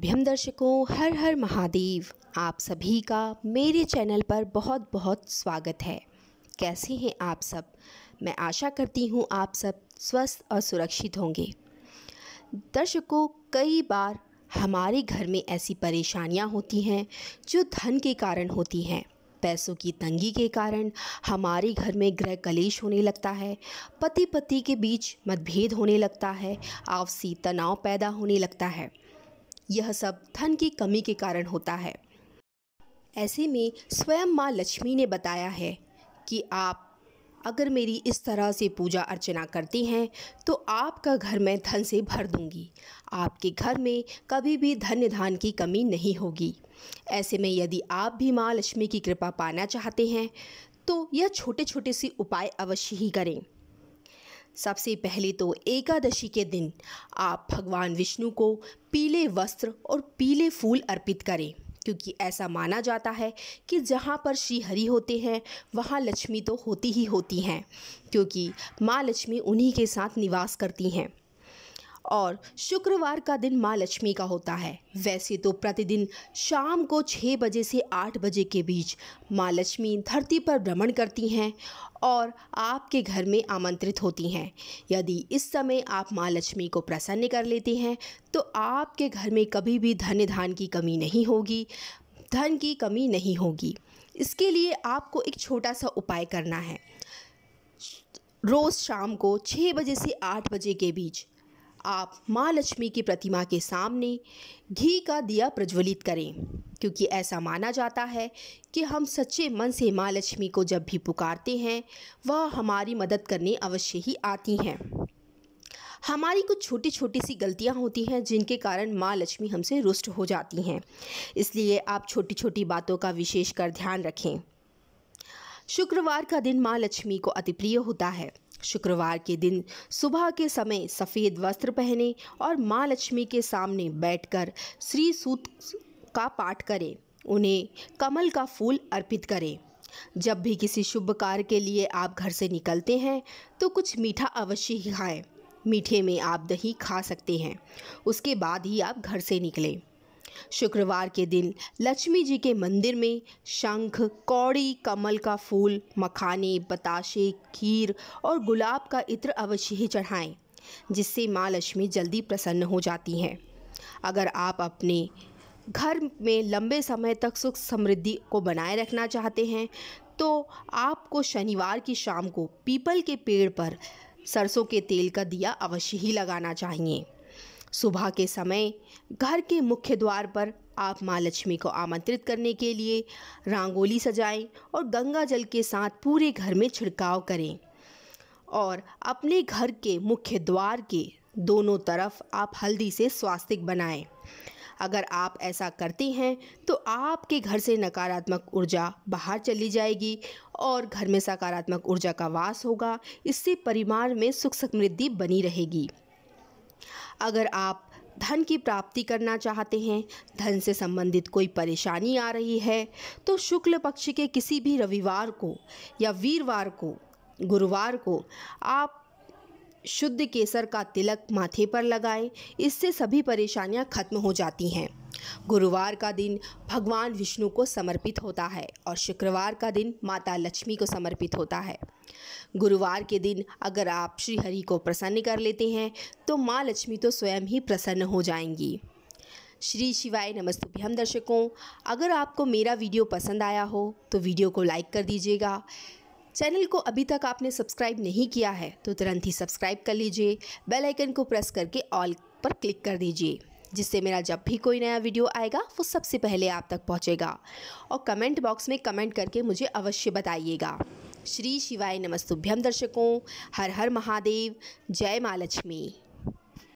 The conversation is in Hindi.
भ्यम दर्शकों हर हर महादेव आप सभी का मेरे चैनल पर बहुत बहुत स्वागत है कैसे हैं आप सब मैं आशा करती हूं आप सब स्वस्थ और सुरक्षित होंगे दर्शकों कई बार हमारे घर में ऐसी परेशानियां होती हैं जो धन के कारण होती हैं पैसों की तंगी के कारण हमारे घर में ग्रह कलेश होने लगता है पति पति के बीच मतभेद होने लगता है आपसी तनाव पैदा होने लगता है यह सब धन की कमी के कारण होता है ऐसे में स्वयं माँ लक्ष्मी ने बताया है कि आप अगर मेरी इस तरह से पूजा अर्चना करती हैं तो आपका घर मैं धन से भर दूंगी आपके घर में कभी भी धन धान की कमी नहीं होगी ऐसे में यदि आप भी माँ लक्ष्मी की कृपा पाना चाहते हैं तो यह छोटे छोटे से उपाय अवश्य ही करें सबसे पहले तो एकादशी के दिन आप भगवान विष्णु को पीले वस्त्र और पीले फूल अर्पित करें क्योंकि ऐसा माना जाता है कि जहाँ पर श्री हरि होते हैं वहाँ लक्ष्मी तो होती ही होती हैं क्योंकि माँ लक्ष्मी उन्हीं के साथ निवास करती हैं और शुक्रवार का दिन माँ लक्ष्मी का होता है वैसे तो प्रतिदिन शाम को छः बजे से आठ बजे के बीच माँ लक्ष्मी धरती पर भ्रमण करती हैं और आपके घर में आमंत्रित होती हैं यदि इस समय आप माँ लक्ष्मी को प्रसन्न कर लेते हैं तो आपके घर में कभी भी धन धान की कमी नहीं होगी धन की कमी नहीं होगी इसके लिए आपको एक छोटा सा उपाय करना है रोज़ शाम को छः बजे से आठ बजे के बीच आप माँ लक्ष्मी की प्रतिमा के सामने घी का दिया प्रज्वलित करें क्योंकि ऐसा माना जाता है कि हम सच्चे मन से माँ लक्ष्मी को जब भी पुकारते हैं वह हमारी मदद करने अवश्य ही आती हैं हमारी कुछ छोटी छोटी सी गलतियां होती हैं जिनके कारण माँ लक्ष्मी हमसे रुष्ट हो जाती हैं इसलिए आप छोटी छोटी बातों का विशेष कर ध्यान रखें शुक्रवार का दिन माँ लक्ष्मी को अति प्रिय होता है शुक्रवार के दिन सुबह के समय सफ़ेद वस्त्र पहने और माँ लक्ष्मी के सामने बैठकर श्री सूत का पाठ करें उन्हें कमल का फूल अर्पित करें जब भी किसी शुभ कार्य के लिए आप घर से निकलते हैं तो कुछ मीठा अवश्य ही खाएं मीठे में आप दही खा सकते हैं उसके बाद ही आप घर से निकलें शुक्रवार के दिन लक्ष्मी जी के मंदिर में शंख कौड़ी कमल का फूल मखाने बताशे खीर और गुलाब का इत्र अवश्य ही चढ़ाएं जिससे माँ लक्ष्मी जल्दी प्रसन्न हो जाती हैं अगर आप अपने घर में लंबे समय तक सुख समृद्धि को बनाए रखना चाहते हैं तो आपको शनिवार की शाम को पीपल के पेड़ पर सरसों के तेल का दिया अवश्य ही लगाना चाहिए सुबह के समय घर के मुख्य द्वार पर आप माँ लक्ष्मी को आमंत्रित करने के लिए रंगोली सजाएं और गंगा जल के साथ पूरे घर में छिड़काव करें और अपने घर के मुख्य द्वार के दोनों तरफ आप हल्दी से स्वास्तिक बनाएं अगर आप ऐसा करते हैं तो आपके घर से नकारात्मक ऊर्जा बाहर चली जाएगी और घर में सकारात्मक ऊर्जा का वास होगा इससे परिवार में सुख समृद्धि बनी रहेगी अगर आप धन की प्राप्ति करना चाहते हैं धन से संबंधित कोई परेशानी आ रही है तो शुक्ल पक्ष के किसी भी रविवार को या वीरवार को गुरुवार को आप शुद्ध केसर का तिलक माथे पर लगाएं इससे सभी परेशानियां खत्म हो जाती हैं गुरुवार का दिन भगवान विष्णु को समर्पित होता है और शुक्रवार का दिन माता लक्ष्मी को समर्पित होता है गुरुवार के दिन अगर आप श्री हरि को प्रसन्न कर लेते हैं तो माँ लक्ष्मी तो स्वयं ही प्रसन्न हो जाएंगी श्री शिवाय नमस्तुभ्यम दर्शकों अगर आपको मेरा वीडियो पसंद आया हो तो वीडियो को लाइक कर दीजिएगा चैनल को अभी तक आपने सब्सक्राइब नहीं किया है तो तुरंत ही सब्सक्राइब कर लीजिए बेल आइकन को प्रेस करके ऑल पर क्लिक कर दीजिए जिससे मेरा जब भी कोई नया वीडियो आएगा वो सबसे पहले आप तक पहुँचेगा और कमेंट बॉक्स में कमेंट करके मुझे अवश्य बताइएगा श्री शिवाय नमस्तुभ्यम दर्शकों हर हर महादेव जय माँ लक्ष्मी